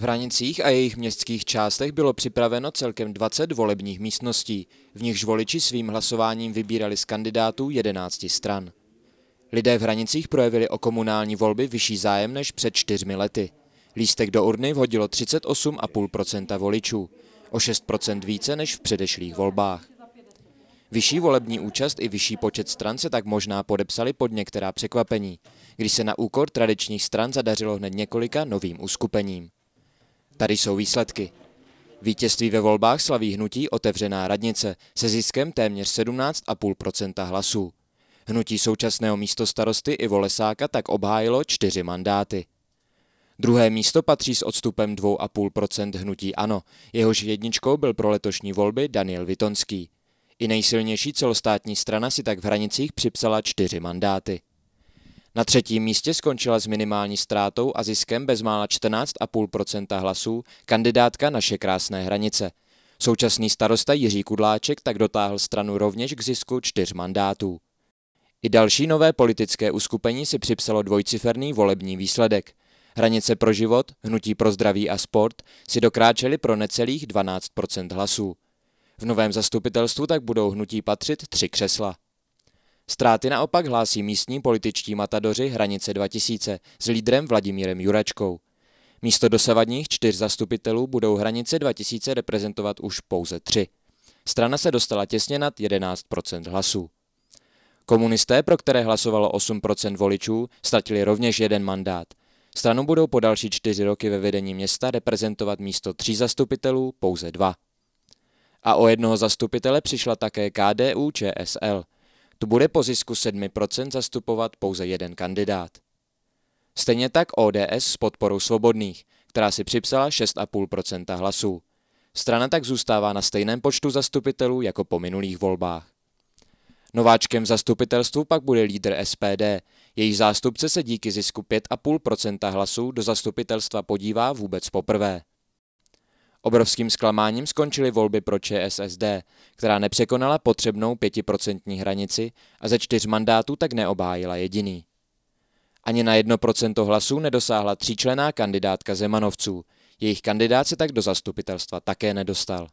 V Hranicích a jejich městských částech bylo připraveno celkem 20 volebních místností, v nichž voliči svým hlasováním vybírali z kandidátů 11 stran. Lidé v Hranicích projevili o komunální volby vyšší zájem než před čtyřmi lety. Lístek do urny vhodilo 38,5 voličů, o 6 více než v předešlých volbách. Vyšší volební účast i vyšší počet stran se tak možná podepsali pod některá překvapení, když se na úkor tradičních stran zadařilo hned několika novým uskupením. Tady jsou výsledky. Vítězství ve volbách slaví hnutí Otevřená radnice se ziskem téměř 17,5 hlasů. Hnutí současného místo starosty Ivo Lesáka tak obhájilo čtyři mandáty. Druhé místo patří s odstupem 2,5 hnutí ANO, jehož jedničkou byl pro letošní volby Daniel Vitonský. I nejsilnější celostátní strana si tak v hranicích připsala čtyři mandáty. Na třetím místě skončila s minimální ztrátou a ziskem bezmála 14,5 hlasů kandidátka Naše krásné hranice. Současný starosta Jiří Kudláček tak dotáhl stranu rovněž k zisku čtyř mandátů. I další nové politické uskupení si připsalo dvojciferný volební výsledek. Hranice pro život, Hnutí pro zdraví a sport si dokráčeli pro necelých 12 hlasů. V novém zastupitelstvu tak budou hnutí patřit tři křesla. Ztráty naopak hlásí místní političtí matadoři Hranice 2000 s lídrem Vladimírem Juračkou. Místo dosavadních čtyř zastupitelů budou Hranice 2000 reprezentovat už pouze tři. Strana se dostala těsně nad 11% hlasů. Komunisté, pro které hlasovalo 8% voličů, ztratili rovněž jeden mandát. Stranu budou po další čtyři roky ve vedení města reprezentovat místo tří zastupitelů pouze dva. A o jednoho zastupitele přišla také KDU ČSL – tu bude po zisku 7% zastupovat pouze jeden kandidát. Stejně tak ODS s podporou svobodných, která si připsala 6,5% hlasů. Strana tak zůstává na stejném počtu zastupitelů jako po minulých volbách. Nováčkem v zastupitelstvu pak bude lídr SPD. její zástupce se díky zisku 5,5% hlasů do zastupitelstva podívá vůbec poprvé. Obrovským zklamáním skončily volby pro ČSSD, která nepřekonala potřebnou pětiprocentní hranici a ze čtyř mandátů tak neobhájila jediný. Ani na jedno procento hlasů nedosáhla tříčlená kandidátka Zemanovců. Jejich kandidát se tak do zastupitelstva také nedostal.